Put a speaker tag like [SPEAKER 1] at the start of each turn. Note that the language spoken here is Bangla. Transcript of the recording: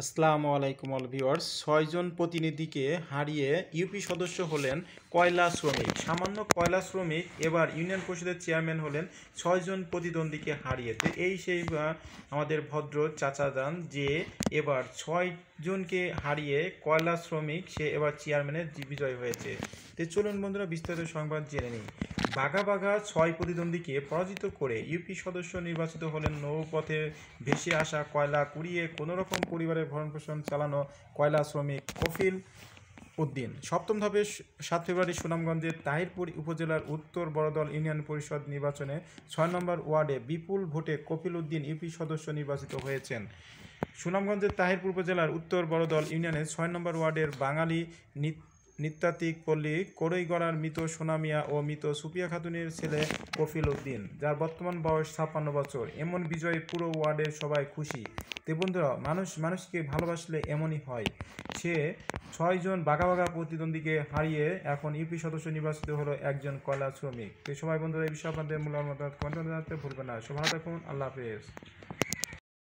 [SPEAKER 1] আসসালামু আলাইকুম অল ভিওয়ার্স ছয়জন প্রতিনিধিকে হারিয়ে ইউপি সদস্য হলেন কয়লা শ্রমিক সামান্য কয়লা শ্রমিক এবার ইউনিয়ন পরিষদের চেয়ারম্যান হলেন ছয়জন প্রতিদ্বন্দ্বীকে হারিয়ে তো এই সেই আমাদের ভদ্র চাচাদান যে এবার ছয়জনকে হারিয়ে কয়লা শ্রমিক সে এবার চেয়ারম্যানের বিজয় হয়েছে তো চলুন বন্ধুরা বিস্তারিত সংবাদ জেনে নিই বাঘা বাঘা ছয় প্রতিদ্বন্দ্বীকে পরাজিত করে ইউপি সদস্য নির্বাচিত হলেন নৌপথে ভেসে আসা কয়লা কুড়িয়ে কোনোরকম পরিবারের ভরণপোষণ চালানো কয়লা শ্রমিক কফিল উদ্দিন সপ্তম ধাপে সাত ফেব্রুয়ারি সুনামগঞ্জের তাহিরপুর উপজেলার উত্তর বড়দল ইউনিয়ন পরিষদ নির্বাচনে ছয় নম্বর ওয়ার্ডে বিপুল ভোটে কফিল উদ্দিন ইউপি সদস্য নির্বাচিত হয়েছেন সুনামগঞ্জের তাহিরপুর উপজেলার উত্তর বড়দল ইউনিয়নে ছয় নম্বর ওয়ার্ডের বাঙালি নিত্যাতিক পল্লী কড়ইগড়ার মৃত সোনামিয়া ও মৃত সুপিয়া খাতুনের ছেলে কফিল উদ্দিন যার বর্তমান বয়স ছাপ্পান্ন বছর এমন বিজয়ে পুরো ওয়ার্ডের সবাই খুশি তে বন্ধুরা মানুষ মানুষকে ভালোবাসলে এমনই হয় সে ছয়জন বাঘা বাঘা প্রতিদ্বন্দ্বীকে হারিয়ে এখন ইউপি সদস্য নির্বাচিত হলো একজন কয়লা শ্রমিক তো সবাই বন্ধুরা এই বিষয়ে আপনাদের মূল্যমতামত কমেন্ট জানাতে ভুলবেন না সবাই দেখুন আল্লাহ হাফেজ